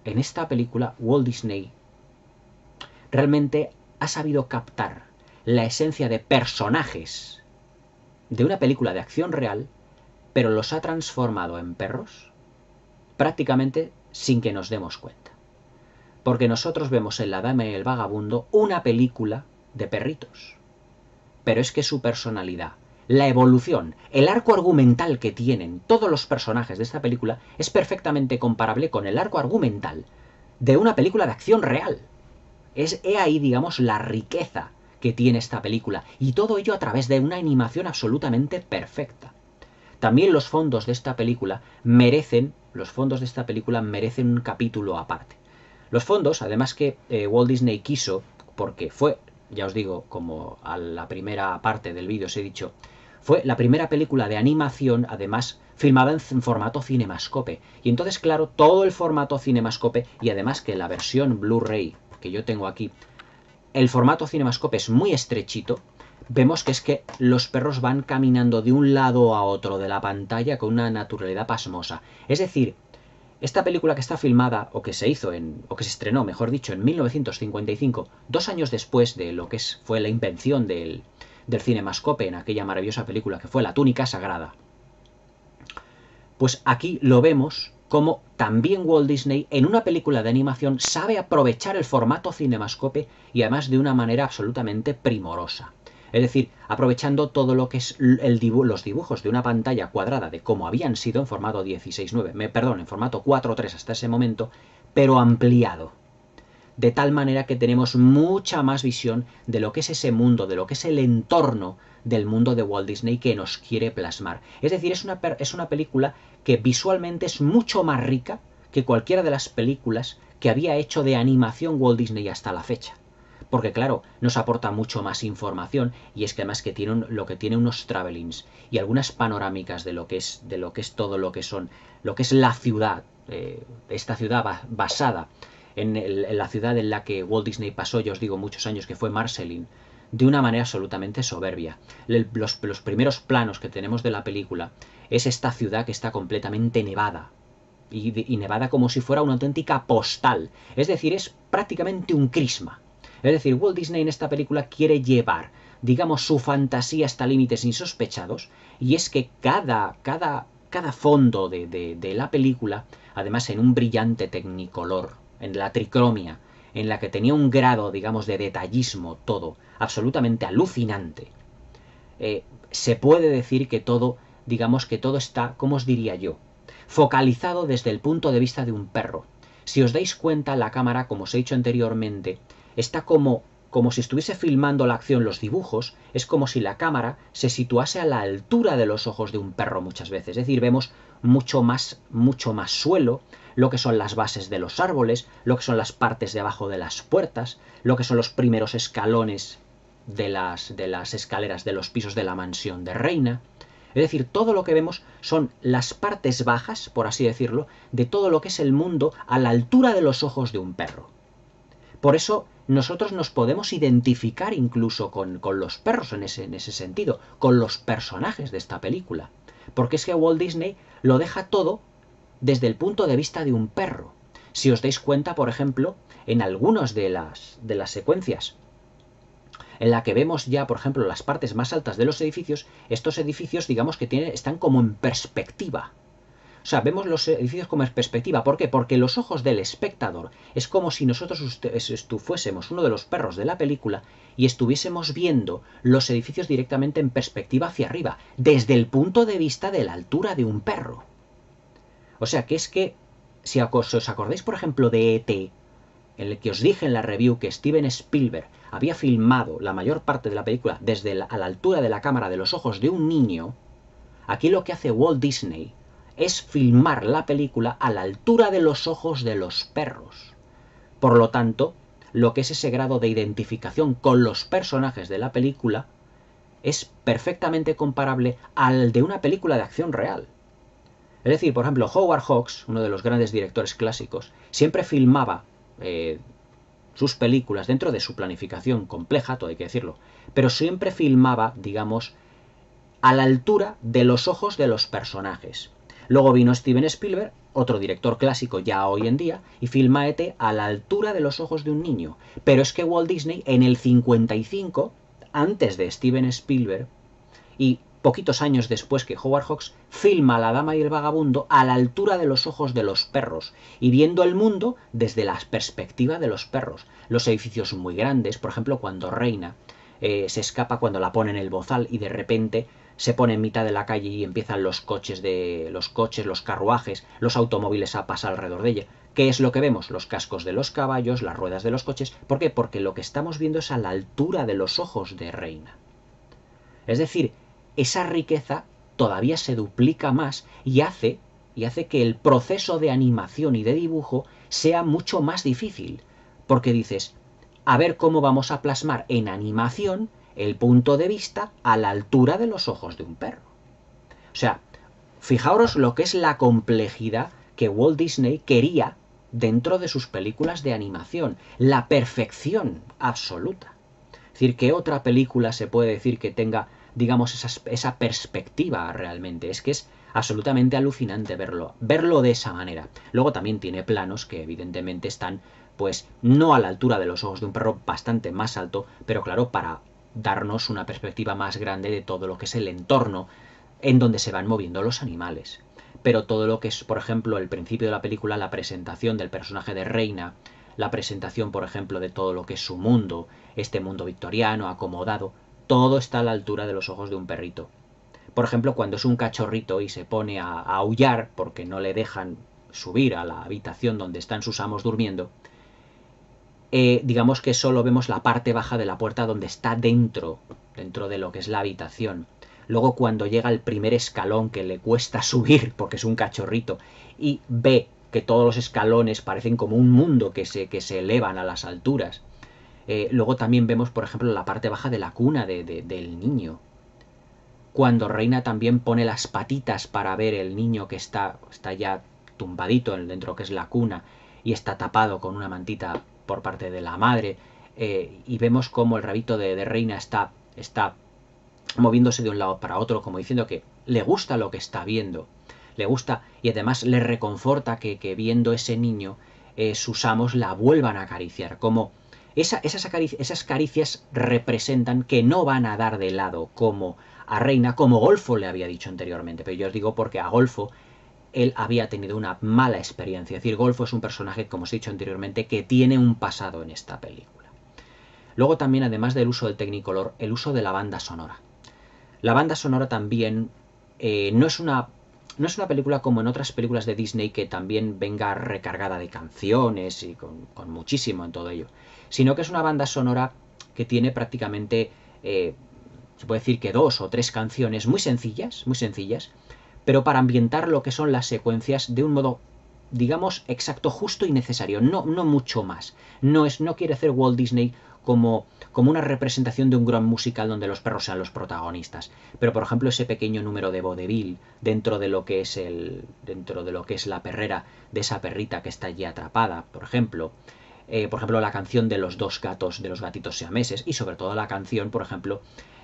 en esta película Walt Disney realmente ha sabido captar la esencia de personajes de una película de acción real, pero los ha transformado en perros prácticamente sin que nos demos cuenta. Porque nosotros vemos en La Dama y el Vagabundo una película de perritos. Pero es que su personalidad, la evolución, el arco argumental que tienen todos los personajes de esta película es perfectamente comparable con el arco argumental de una película de acción real. Es he ahí, digamos, la riqueza que tiene esta película, y todo ello a través de una animación absolutamente perfecta. También los fondos de esta película merecen, los fondos de esta película merecen un capítulo aparte. Los fondos, además que eh, Walt Disney quiso, porque fue ya os digo, como a la primera parte del vídeo os he dicho, fue la primera película de animación, además, filmada en formato cinemascope. Y entonces, claro, todo el formato cinemascope, y además que la versión Blu-ray que yo tengo aquí, el formato cinemascope es muy estrechito, vemos que es que los perros van caminando de un lado a otro de la pantalla con una naturalidad pasmosa. Es decir, esta película que está filmada, o que se hizo, en, o que se estrenó, mejor dicho, en 1955, dos años después de lo que fue la invención del, del cinemascope en aquella maravillosa película que fue La túnica sagrada, pues aquí lo vemos como también Walt Disney en una película de animación sabe aprovechar el formato cinemascope y además de una manera absolutamente primorosa. Es decir, aprovechando todo lo que es los dibujos de una pantalla cuadrada de cómo habían sido en formato 16.9, perdón, en formato 4.3 hasta ese momento, pero ampliado. De tal manera que tenemos mucha más visión de lo que es ese mundo, de lo que es el entorno del mundo de Walt Disney que nos quiere plasmar. Es decir, es una, es una película que visualmente es mucho más rica que cualquiera de las películas que había hecho de animación Walt Disney hasta la fecha porque claro, nos aporta mucho más información y es que además que tiene lo que tiene unos travelings y algunas panorámicas de lo que es, de lo que es todo lo que son, lo que es la ciudad, eh, esta ciudad basada en, la ciudad en la que Walt Disney pasó, yo os digo, muchos años, que fue Marceline, de una manera absolutamente soberbia. los, primeros planos que tenemos de la película es esta ciudad que está completamente nevada, y, nevada como si fuera una auténtica postal. Es decir, es prácticamente un crisma. Es decir, Walt Disney en esta película quiere llevar, digamos, su fantasía hasta límites insospechados, y es que cada, cada, cada fondo de, la película, además en un brillante tecnicolor, en la tricromia, en la que tenía un grado, digamos, de detallismo todo, absolutamente alucinante, eh, se puede decir que todo, digamos que todo está, ¿cómo os diría yo? Focalizado desde el punto de vista de un perro. Si os dais cuenta, la cámara, como os he dicho anteriormente, está como como si estuviese filmando la acción los dibujos, es como si la cámara se situase a la altura de los ojos de un perro muchas veces. Es decir, vemos mucho más, mucho más suelo, lo que son las bases de los árboles, lo que son las partes de abajo de las puertas, lo que son los primeros escalones de las, de las escaleras de los pisos de la mansión de Reina. Es decir, todo lo que vemos son las partes bajas, por así decirlo, de todo lo que es el mundo a la altura de los ojos de un perro. Por eso nosotros nos podemos identificar incluso con, los perros en ese, sentido, con los personajes de esta película. Porque es que Walt Disney lo deja todo desde el punto de vista de un perro. Si os dais cuenta, por ejemplo, en algunas de las, de las secuencias en la que vemos ya, por ejemplo, las partes más altas de los edificios, estos edificios, digamos que tienen, están como en perspectiva. O sea, vemos los edificios como perspectiva. ¿Por qué? Porque los ojos del espectador es como si nosotros fuésemos uno de los perros de la película y estuviésemos viendo los edificios directamente en perspectiva hacia arriba, desde el punto de vista de la altura de un perro. O sea, que es que, si os acordáis, por ejemplo, de ET, en el que os dije en la review que Steven Spielberg había filmado la mayor parte de la película desde a la altura de la cámara de los ojos de un niño, aquí lo que hace Walt Disney es filmar la película a la altura de los ojos de los perros. Por lo tanto, lo que es ese grado de identificación con los personajes de la película es perfectamente comparable al de una película de acción real. Es decir, por ejemplo, Howard Hawks, uno de los grandes directores clásicos, siempre filmaba eh, sus películas dentro de su planificación compleja, todo hay que decirlo, pero siempre filmaba, digamos, a la altura de los ojos de los personajes. Luego vino Steven Spielberg, otro director clásico ya hoy en día, y filma a e E.T. a la altura de los ojos de un niño. Pero es que Walt Disney en el 55, antes de Steven Spielberg, y poquitos años después que Howard Hawks filma a La Dama y el Vagabundo a la altura de los ojos de los perros y viendo el mundo desde la perspectiva de los perros. Los edificios muy grandes, por ejemplo, cuando Reina eh, se escapa, cuando la pone en el bozal y de repente se pone en mitad de la calle y empiezan los coches de los coches, los carruajes, los automóviles a pasar alrededor de ella. ¿Qué es lo que vemos? Los cascos de los caballos, las ruedas de los coches. ¿Por qué? Porque lo que estamos viendo es a la altura de los ojos de Reina. Es decir, esa riqueza todavía se duplica más y hace y hace que el proceso de animación y de dibujo sea mucho más difícil, porque dices, a ver cómo vamos a plasmar en animación el punto de vista a la altura de los ojos de un perro. O sea, fijaos lo que es la complejidad que Walt Disney quería dentro de sus películas de animación, la perfección absoluta. Es decir, que otra película se puede decir que tenga, digamos, esa, esa perspectiva realmente? Es que es absolutamente alucinante verlo, verlo de esa manera. Luego también tiene planos que evidentemente están, pues, no a la altura de los ojos de un perro, bastante más alto, pero claro, para darnos una perspectiva más grande de todo lo que es el entorno en donde se van moviendo los animales. Pero todo lo que es, por ejemplo, el principio de la película, la presentación del personaje de Reina, la presentación, por ejemplo, de todo lo que es su mundo, este mundo victoriano, acomodado, todo está a la altura de los ojos de un perrito. Por ejemplo, cuando es un cachorrito y se pone a, aullar porque no le dejan subir a la habitación donde están sus amos durmiendo, eh, digamos que solo vemos la parte baja de la puerta donde está dentro, dentro de lo que es la habitación. Luego cuando llega al primer escalón que le cuesta subir porque es un cachorrito y ve que todos los escalones parecen como un mundo que se, que se elevan a las alturas. Eh, luego también vemos, por ejemplo, la parte baja de la cuna del niño. Cuando Reina también pone las patitas para ver el niño que está, está ya tumbadito dentro que es la cuna y está tapado con una mantita por parte de la madre, eh, y vemos cómo el rabito de, Reina está, está moviéndose de un lado para otro, como diciendo que le gusta lo que está viendo, le gusta y además le reconforta que, que viendo ese niño, eh, sus amos la vuelvan a acariciar, como esas, esas caricias representan que no van a dar de lado como a Reina, como Golfo le había dicho anteriormente, pero yo os digo porque a Golfo él había tenido una mala experiencia. Es decir, Golfo es un personaje, como os he dicho anteriormente, que tiene un pasado en esta película. Luego también, además del uso del tecnicolor, el uso de la banda sonora. La banda sonora también eh, no, es una, no es una película como en otras películas de Disney que también venga recargada de canciones y con, muchísimo en todo ello, sino que es una banda sonora que tiene prácticamente, eh, se puede decir que dos o tres canciones muy sencillas, muy sencillas, pero para ambientar lo que son las secuencias de un modo digamos exacto, justo y necesario, no, no mucho más. No es no quiere hacer Walt Disney como, como una representación de un gran musical donde los perros sean los protagonistas. Pero por ejemplo, ese pequeño número de vodevil dentro de lo que es el dentro de lo que es la perrera de esa perrita que está allí atrapada, por ejemplo, eh, por ejemplo, la canción de los dos gatos, de los gatitos seameses y sobre todo la canción, por ejemplo,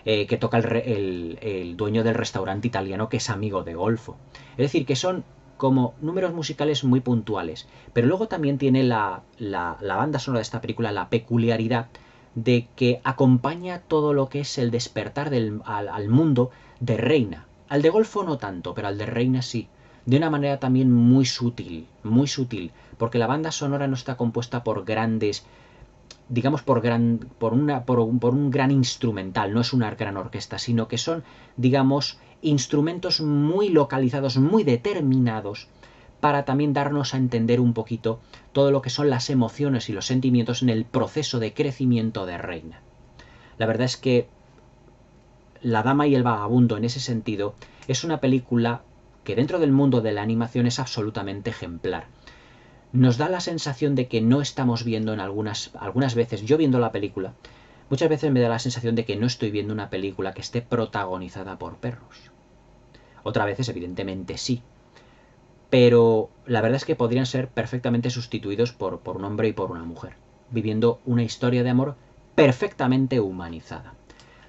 eh, que toca el, el, el, dueño del restaurante italiano que es amigo de Golfo. Es decir, que son como números musicales muy puntuales. Pero luego también tiene la, la, banda sonora de esta película la peculiaridad de que acompaña todo lo que es el despertar del, al mundo de Reina. Al de Golfo no tanto, pero al de Reina sí de una manera también muy sutil, muy sutil, porque la banda sonora no está compuesta por grandes digamos, por, un gran instrumental, no es una gran orquesta, sino que son, digamos, instrumentos muy localizados, muy determinados, para también darnos a entender un poquito todo lo que son las emociones y los sentimientos en el proceso de crecimiento de Reina. La verdad es que La Dama y el Vagabundo, en ese sentido, es una película que dentro del mundo de la animación es absolutamente ejemplar nos da la sensación de que no estamos viendo en algunas, algunas veces, yo viendo la película, muchas veces me da la sensación de que no estoy viendo una película que esté protagonizada por perros. Otras veces, evidentemente, sí. Pero la verdad es que podrían ser perfectamente sustituidos por, por un hombre y por una mujer, viviendo una historia de amor perfectamente humanizada.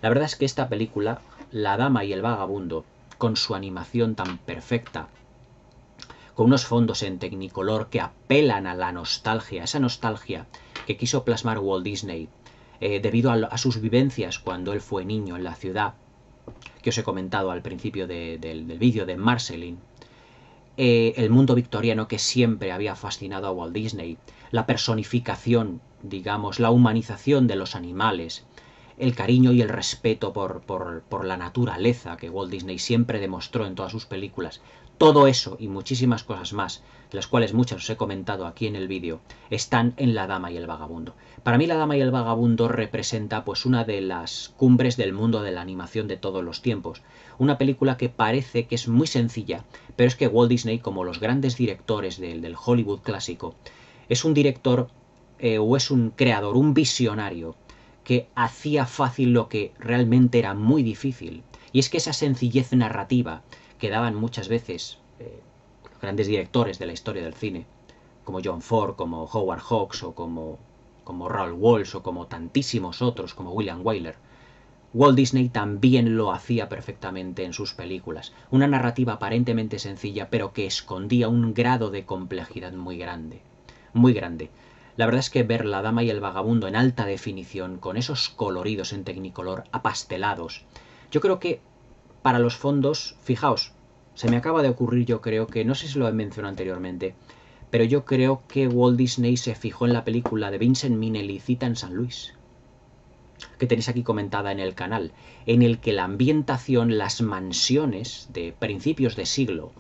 La verdad es que esta película, La Dama y el Vagabundo, con su animación tan perfecta, con unos fondos en tecnicolor que apelan a la nostalgia, esa nostalgia que quiso plasmar Walt Disney eh, debido a, sus vivencias cuando él fue niño en la ciudad, que os he comentado al principio del, vídeo de Marceline. Eh, el mundo victoriano que siempre había fascinado a Walt Disney, la personificación, digamos, la humanización de los animales, el cariño y el respeto por, la naturaleza que Walt Disney siempre demostró en todas sus películas. Todo eso y muchísimas cosas más, las cuales muchas os he comentado aquí en el vídeo, están en La Dama y el Vagabundo. Para mí La Dama y el Vagabundo representa pues una de las cumbres del mundo de la animación de todos los tiempos. Una película que parece que es muy sencilla, pero es que Walt Disney, como los grandes directores del, Hollywood clásico, es un director eh, o es un creador, un visionario, que hacía fácil lo que realmente era muy difícil. Y es que esa sencillez narrativa que daban muchas veces eh, los grandes directores de la historia del cine, como John Ford, como Howard Hawks o como, como Raoul Walsh o como tantísimos otros, como William Wyler, Walt Disney también lo hacía perfectamente en sus películas. Una narrativa aparentemente sencilla, pero que escondía un grado de complejidad muy grande. Muy grande. La verdad es que ver La Dama y el Vagabundo en alta definición, con esos coloridos en tecnicolor, apastelados, yo creo que para los fondos, fijaos, se me acaba de ocurrir, yo creo que, no sé si lo he mencionado anteriormente, pero yo creo que Walt Disney se fijó en la película de Vincent Minnelli, Cita en San Luis, que tenéis aquí comentada en el canal, en el que la ambientación, las mansiones de principios de siglo,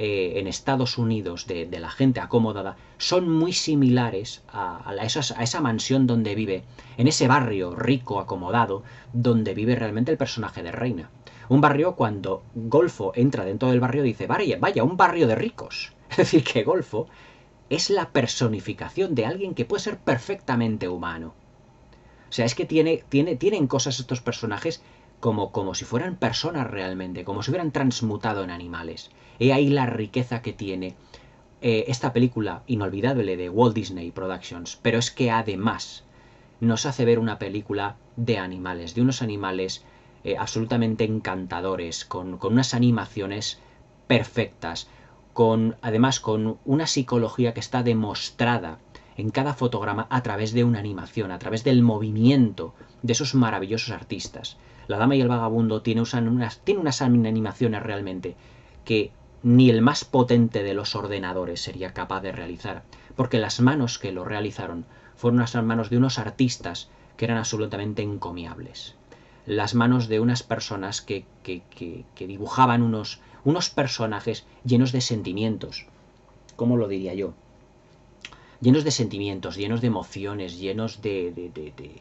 eh, en Estados Unidos de, la gente acomodada son muy similares a, esa mansión donde vive, en ese barrio rico, acomodado, donde vive realmente el personaje de Reina. Un barrio cuando Golfo entra dentro del barrio dice, vaya, vaya, un barrio de ricos. Es decir, que Golfo es la personificación de alguien que puede ser perfectamente humano. O sea, es que tiene, tienen cosas estos personajes como, si fueran personas realmente, como si hubieran transmutado en animales. He ahí la riqueza que tiene eh, esta película inolvidable de Walt Disney Productions, pero es que además nos hace ver una película de animales, de unos animales eh, absolutamente encantadores, con, con unas animaciones perfectas, con además con una psicología que está demostrada en cada fotograma a través de una animación, a través del movimiento de esos maravillosos artistas. La Dama y el Vagabundo tiene, unas, tiene animaciones realmente que ni el más potente de los ordenadores sería capaz de realizar, porque las manos que lo realizaron fueron las manos de unos artistas que eran absolutamente encomiables. Las manos de unas personas que, que, dibujaban unos, unos personajes llenos de sentimientos. ¿Cómo lo diría yo? Llenos de sentimientos, llenos de emociones, llenos de, de, de,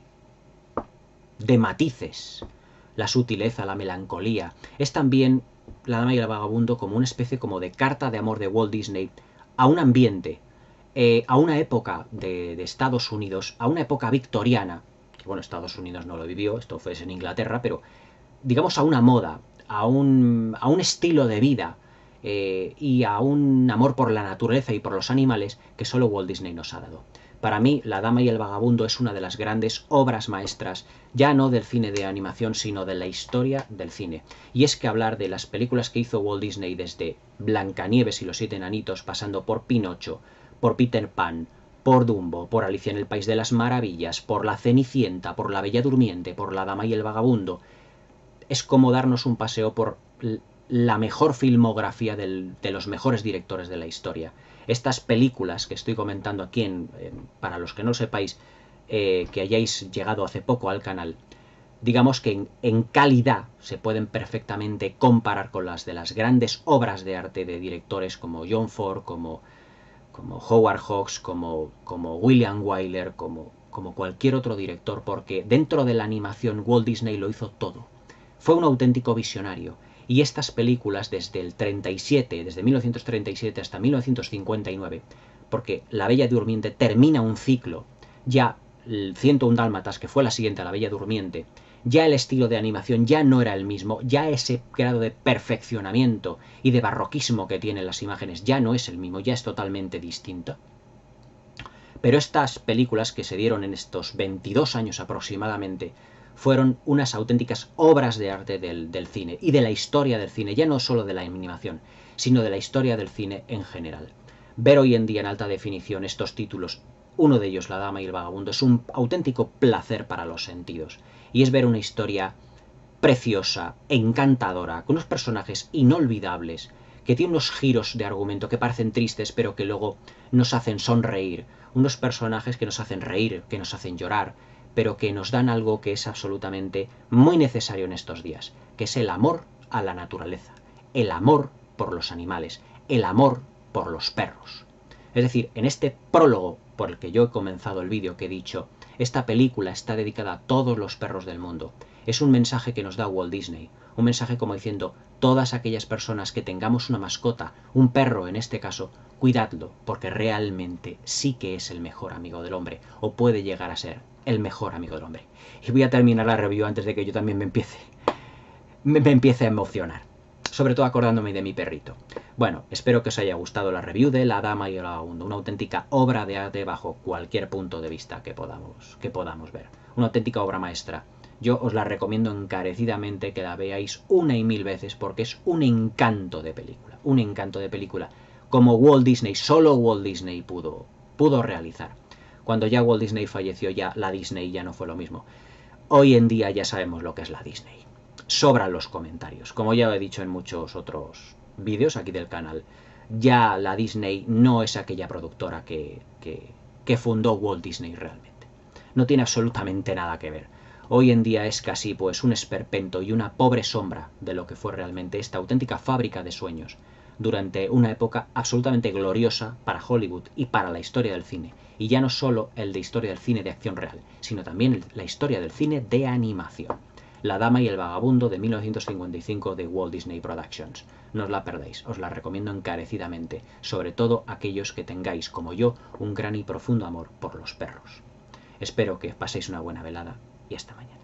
de matices la sutileza, la melancolía. Es también La Dama y el Vagabundo como una especie como de carta de amor de Walt Disney a un ambiente, eh, a una época de, Estados Unidos, a una época victoriana, que bueno, Estados Unidos no lo vivió, esto fue en Inglaterra, pero digamos a una moda, a un, a un estilo de vida eh, y a un amor por la naturaleza y por los animales que solo Walt Disney nos ha dado. Para mí, La Dama y el Vagabundo es una de las grandes obras maestras, ya no del cine de animación, sino de la historia del cine. Y es que hablar de las películas que hizo Walt Disney desde Blancanieves y los Siete Enanitos, pasando por Pinocho, por Peter Pan, por Dumbo, por Alicia en el País de las Maravillas, por La Cenicienta, por La Bella Durmiente, por La Dama y el Vagabundo, es como darnos un paseo por la mejor filmografía de los mejores directores de la historia. Estas películas que estoy comentando aquí, para los que no sepáis, eh, que hayáis llegado hace poco al canal, digamos que en, calidad se pueden perfectamente comparar con las de las grandes obras de arte de directores como John Ford, como, Howard Hawks, como, William Wyler, como, como cualquier otro director, porque dentro de la animación Walt Disney lo hizo todo. Fue un auténtico visionario y estas películas desde el 37, desde 1937 hasta 1959, porque La Bella Durmiente termina un ciclo, ya el 101 Dálmatas, que fue la siguiente a La Bella Durmiente, ya el estilo de animación ya no era el mismo, ya ese grado de perfeccionamiento y de barroquismo que tienen las imágenes ya no es el mismo, ya es totalmente distinto. Pero estas películas que se dieron en estos 22 años aproximadamente fueron unas auténticas obras de arte del, cine y de la historia del cine, ya no solo de la animación, sino de la historia del cine en general. Ver hoy en día en alta definición estos títulos, uno de ellos, La Dama y el Vagabundo, es un auténtico placer para los sentidos. Y es ver una historia preciosa, encantadora, con unos personajes inolvidables, que tiene unos giros de argumento que parecen tristes, pero que luego nos hacen sonreír. Unos personajes que nos hacen reír, que nos hacen llorar, pero que nos dan algo que es absolutamente muy necesario en estos días, que es el amor a la naturaleza, el amor por los animales, el amor por los perros. Es decir, en este prólogo por el que yo he comenzado el vídeo que he dicho, esta película está dedicada a todos los perros del mundo. Es un mensaje que nos da Walt Disney, un mensaje como diciendo, todas aquellas personas que tengamos una mascota, un perro en este caso, cuidadlo, porque realmente sí que es el mejor amigo del hombre, o puede llegar a ser el mejor amigo del hombre. Y voy a terminar la review antes de que yo también me empiece, me, empiece a emocionar. Sobre todo acordándome de mi perrito. Bueno, espero que os haya gustado la review de La Dama y el Hondo. una auténtica obra de arte bajo cualquier punto de vista que podamos, que podamos ver. Una auténtica obra maestra. Yo os la recomiendo encarecidamente que la veáis una y mil veces porque es un encanto de película, un encanto de película como Walt Disney, solo Walt Disney pudo, pudo realizar. Cuando ya Walt Disney falleció, ya la Disney ya no fue lo mismo. Hoy en día ya sabemos lo que es la Disney. Sobran los comentarios. Como ya he dicho en muchos otros vídeos aquí del canal, ya la Disney no es aquella productora que, que, que fundó Walt Disney realmente. No tiene absolutamente nada que ver hoy en día es casi pues un esperpento y una pobre sombra de lo que fue realmente esta auténtica fábrica de sueños durante una época absolutamente gloriosa para Hollywood y para la historia del cine y ya no solo el de historia del cine de acción real, sino también la historia del cine de animación. La Dama y el Vagabundo de 1955 de Walt Disney Productions. No os la perdáis, os la recomiendo encarecidamente, sobre todo aquellos que tengáis, como yo, un gran y profundo amor por los perros. Espero que paséis una buena velada y hasta mañana.